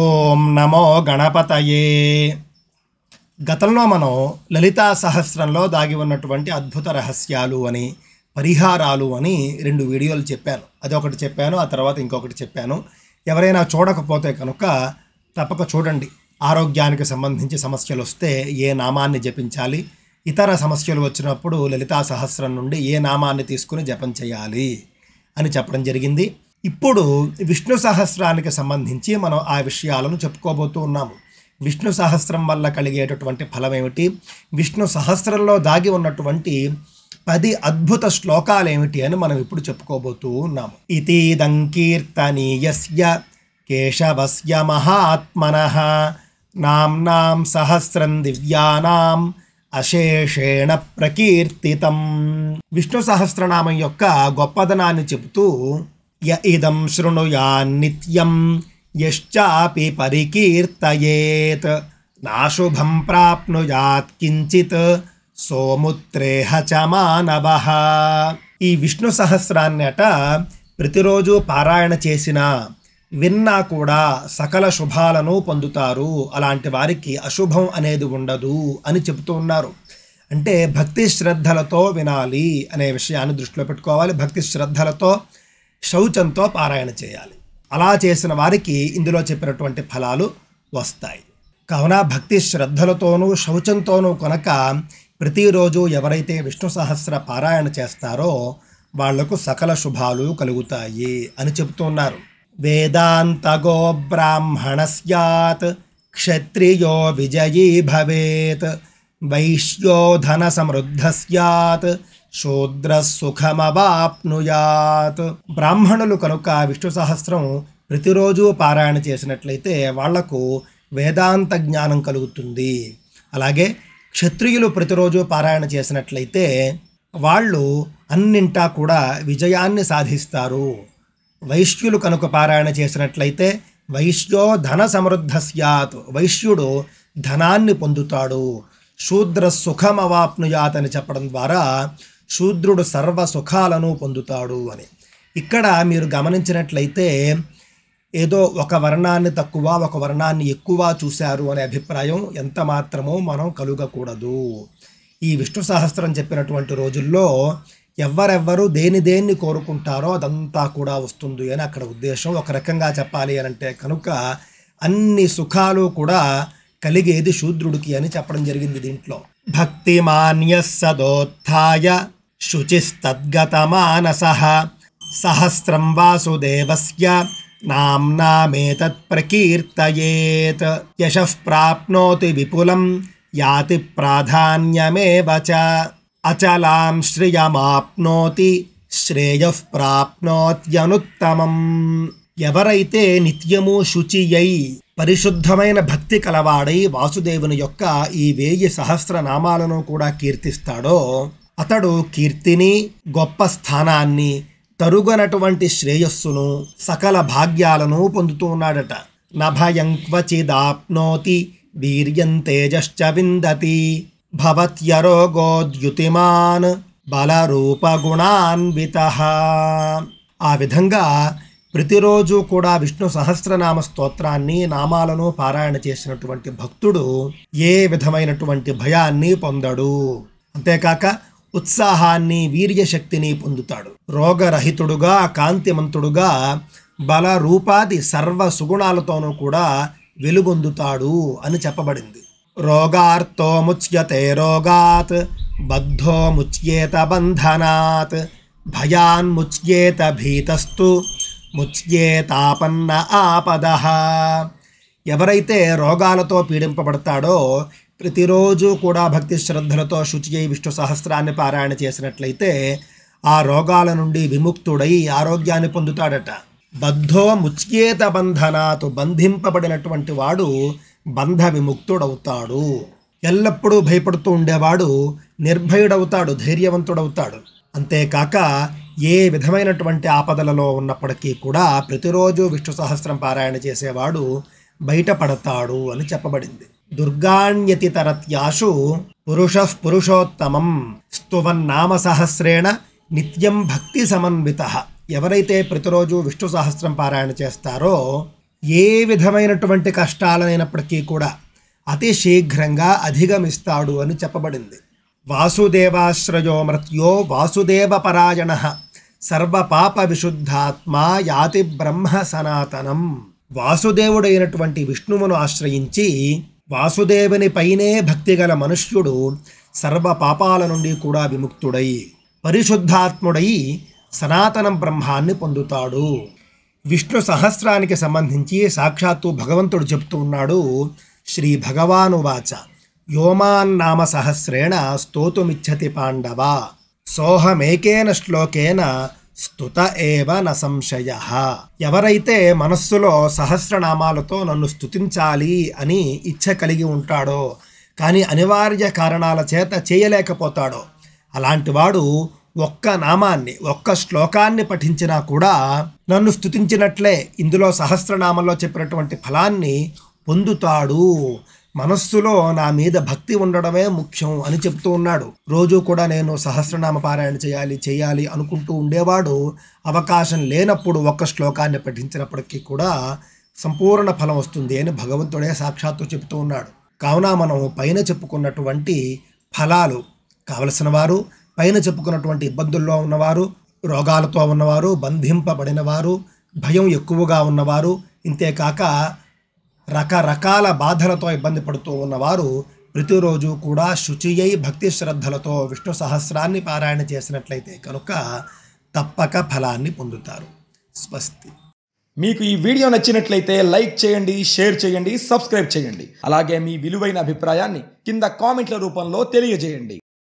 ఓం నమో గణపతయే గతంలో మనం లలితా సహస్రంలో దాగి ఉన్నటువంటి అద్భుత రహస్యాలు అని పరిహారాలు అని రెండు వీడియోలు చెప్పాను అదొకటి చెప్పాను ఆ తర్వాత ఇంకొకటి చెప్పాను ఎవరైనా చూడకపోతే కనుక తప్పక చూడండి ఆరోగ్యానికి సంబంధించి సమస్యలు వస్తే ఏ నామాన్ని జపించాలి ఇతర సమస్యలు వచ్చినప్పుడు లలితా సహస్రం నుండి ఏ నామాన్ని తీసుకుని జపం చేయాలి అని చెప్పడం జరిగింది ఇప్పుడు విష్ణు సహస్రానికి సంబంధించి మనం ఆ విషయాలను చెప్పుకోబోతూ ఉన్నాము విష్ణు సహస్రం వల్ల కలిగేటటువంటి ఫలం ఏమిటి విష్ణు సహస్రంలో దాగి ఉన్నటువంటి పది అద్భుత శ్లోకాలేమిటి అని మనం ఇప్పుడు చెప్పుకోబోతూ ఉన్నాము ఇతీదం కీర్తనీయస్య కేశవస్య మహాత్మన నామ్నాం సహస్రం దివ్యానాం అశేషేణ ప్రకీర్తితం విష్ణు సహస్రనామం యొక్క గొప్పదనాన్ని చెబుతూ य इदं शृणुयान्नित्यं यश्चापि परिकीर्तयेत् नाशुभं ప్రాప్నుయాత్ కించిత్ సోముత్రేహ చ మానవ ఈ విష్ణు సహస్రాన్నట ప్రతిరోజు పారాయణ చేసిన విన్నా కూడా సకల శుభాలను పొందుతారు అలాంటి వారికి అశుభం అనేది ఉండదు అని చెబుతూ ఉన్నారు అంటే భక్తి శ్రద్ధలతో వినాలి అనే విషయాన్ని దృష్టిలో పెట్టుకోవాలి భక్తి శ్రద్ధలతో శౌచంతో పారాయణ చేయాలి అలా చేసిన వారికి ఇందులో చెప్పినటువంటి ఫలాలు వస్తాయి కావున భక్తి శ్రద్ధలతోనూ శౌచంతోనూ కొనక ప్రతిరోజు ఎవరైతే విష్ణు సహస్ర పారాయణ చేస్తారో వాళ్లకు సకల శుభాలు కలుగుతాయి అని చెబుతున్నారు వేదాంతగో బ్రాహ్మణ సత్ క్షత్రియో విజయీ భవేత్ వైశ్యోధన సమృద్ధ సత్ శూద్ర సుఖమవాప్నుయాత్ బ్రాహ్మణులు కనుక విష్ణు సహస్రం ప్రతిరోజు పారాయణ చేసినట్లయితే వాళ్లకు వేదాంత జ్ఞానం కలుగుతుంది అలాగే క్షత్రియులు ప్రతిరోజు పారాయణ చేసినట్లయితే వాళ్ళు అన్నింటా కూడా విజయాన్ని సాధిస్తారు వైశ్యులు కనుక పారాయణ చేసినట్లయితే వైశ్యో ధన సమృద్ధ సత్ వైశ్యుడు ధనాన్ని పొందుతాడు శూద్ర సుఖమవాప్నుయాత్ అని చెప్పడం ద్వారా శూద్రుడు సర్వ సుఖాలను పొందుతాడు అని ఇక్కడ మీరు గమనించినట్లయితే ఏదో ఒక వర్ణాన్ని తక్కువ ఒక వర్ణాన్ని ఎక్కువ చూశారు అనే అభిప్రాయం ఎంత మాత్రమో మనం కలుగకూడదు ఈ విష్ణు సహస్రం చెప్పినటువంటి రోజుల్లో ఎవరెవ్వరు దేని దేన్ని కోరుకుంటారో అదంతా కూడా వస్తుంది అని అక్కడ ఉద్దేశం ఒక రకంగా చెప్పాలి అని అంటే కనుక అన్ని సుఖాలు కూడా కలిగేది శూద్రుడికి అని చెప్పడం జరిగింది దీంట్లో భక్తి మాన్య సదోత్య శుచిస్తద్గతమానస సహస్రం నామ్నామేతత్ నామ్నామేతత్ప్రకీర్తయేత్ యశః ప్రాప్నోతి విపులం యాతి ప్రాధాన్యమేవ అచలాం శ్రియమాప్నోతి శ్రేయః ప్రాప్నోత్యనుత్తమం ఎవరైతే నిత్యము శుచి అయి పరిశుద్ధమైన భక్తి కలవాడై వాసుదేవుని యొక్క ఈ వేయి సహస్ర నామాలను కూడా కీర్తిస్తాడో అతడు కీర్తిని గొప్ప స్థానాన్ని తరుగనటువంటి శ్రేయస్సును సకల భాగ్యాలను పొందుతూ ఉన్నాడట నభయంక్వచిదాప్నోతి వీర్యం తేజశ్చ విందతి భవత్యరోగోద్యుతిమాన్ బలరూపగుణాన్విత ఆ విధంగా ప్రతిరోజు కూడా విష్ణు సహస్రనామ స్తోత్రాన్ని నామాలను పారాయణ చేసినటువంటి భక్తుడు ఏ విధమైనటువంటి భయాన్ని పొందడు అంతేకాక ఉత్సాహాన్ని వీర్యశక్తిని పొందుతాడు రోగరహితుడుగా కాంతిమంతుడుగా బల రూపాది సర్వ సుగుణాలతోనూ కూడా వెలుగొందుతాడు అని చెప్పబడింది రోగార్తో ముచ్యతే రోగాత్ బద్ధో ముచ్యేత బంధనాత్ భయాన్ ముచ్యేత భీతస్తు ముచ్యేతాపన్న ఆపద ఎవరైతే రోగాలతో పీడింపబడతాడో ప్రతిరోజు కూడా భక్తి శ్రద్ధలతో శుచి అయి విష్ణు సహస్రాన్ని పారాయణ చేసినట్లయితే ఆ రోగాల నుండి విముక్తుడై ఆరోగ్యాన్ని పొందుతాడట బద్ధో ముచ్కేత బంధనాతు బంధింపబడినటువంటి వాడు బంధ విముక్తుడవుతాడు ఎల్లప్పుడూ భయపడుతూ ఉండేవాడు నిర్భయుడవుతాడు ధైర్యవంతుడవుతాడు అంతేకాక ఏ విధమైనటువంటి ఆపదలలో ఉన్నప్పటికీ కూడా ప్రతిరోజు విష్ణు సహస్రం పారాయణ చేసేవాడు బయటపడతాడు అని చెప్పబడింది దుర్గాణ్యతితరత్యాశు పురుష పురుషోత్తమం సహస్రేణ నిత్యం భక్తి సమన్విత ఎవరైతే ప్రతిరోజు విష్ణు సహస్రం పారాయణ చేస్తారో ఏ విధమైనటువంటి కష్టాలైనప్పటికీ కూడా అతి శీఘ్రంగా అధిగమిస్తాడు అని చెప్పబడింది వాసుదేవాశ్రయో మృత్యో వాసుదేవపరాయణ సర్వపాప విశుద్ధాత్మా యాతి బ్రహ్మ సనాతనం వాసుదేవుడైనటువంటి విష్ణువును ఆశ్రయించి వాసుదేవుని పైనే భక్తి గల మనుష్యుడు సర్వ పాపాల నుండి కూడా విముక్తుడై పరిశుద్ధాత్ముడై సనాతనం బ్రహ్మాన్ని పొందుతాడు విష్ణు సహస్రానికి సంబంధించి సాక్షాత్తు భగవంతుడు చెప్తూ ఉన్నాడు శ్రీ భగవానువాచ నామ సహస్రేణ స్తోతుమిచ్చతి పాండవ సోహమేకేన శ్లోకేన స్తుత ఏవ న సంశయ ఎవరైతే మనస్సులో సహస్రనామాలతో నన్ను స్థుతించాలి అని ఇచ్ఛ కలిగి ఉంటాడో కానీ అనివార్య కారణాల చేత చేయలేకపోతాడో అలాంటివాడు ఒక్క నామాన్ని ఒక్క శ్లోకాన్ని పఠించినా కూడా నన్ను స్థుతించినట్లే ఇందులో సహస్రనామంలో చెప్పినటువంటి ఫలాన్ని పొందుతాడు మనస్సులో నా మీద భక్తి ఉండడమే ముఖ్యం అని చెప్తూ ఉన్నాడు రోజు కూడా నేను సహస్రనామ పారాయణ చేయాలి చేయాలి అనుకుంటూ ఉండేవాడు అవకాశం లేనప్పుడు ఒక్క శ్లోకాన్ని పఠించినప్పటికీ కూడా సంపూర్ణ ఫలం వస్తుంది అని భగవంతుడే సాక్షాత్తు చెప్తూ ఉన్నాడు కావున మనం పైన చెప్పుకున్నటువంటి ఫలాలు కావలసిన వారు పైన చెప్పుకున్నటువంటి ఇబ్బందుల్లో ఉన్నవారు రోగాలతో ఉన్నవారు బంధింపబడినవారు భయం ఎక్కువగా ఉన్నవారు ఇంతేకాక రకరకాల బాధలతో ఇబ్బంది పడుతూ ఉన్నవారు ప్రతిరోజు కూడా శుచి అయి భక్తి శ్రద్ధలతో విష్ణు సహస్రాన్ని పారాయణ చేసినట్లయితే కనుక తప్పక ఫలాన్ని పొందుతారు స్వస్తి మీకు ఈ వీడియో నచ్చినట్లయితే లైక్ చేయండి షేర్ చేయండి సబ్స్క్రైబ్ చేయండి అలాగే మీ విలువైన అభిప్రాయాన్ని కింద కామెంట్ల రూపంలో తెలియజేయండి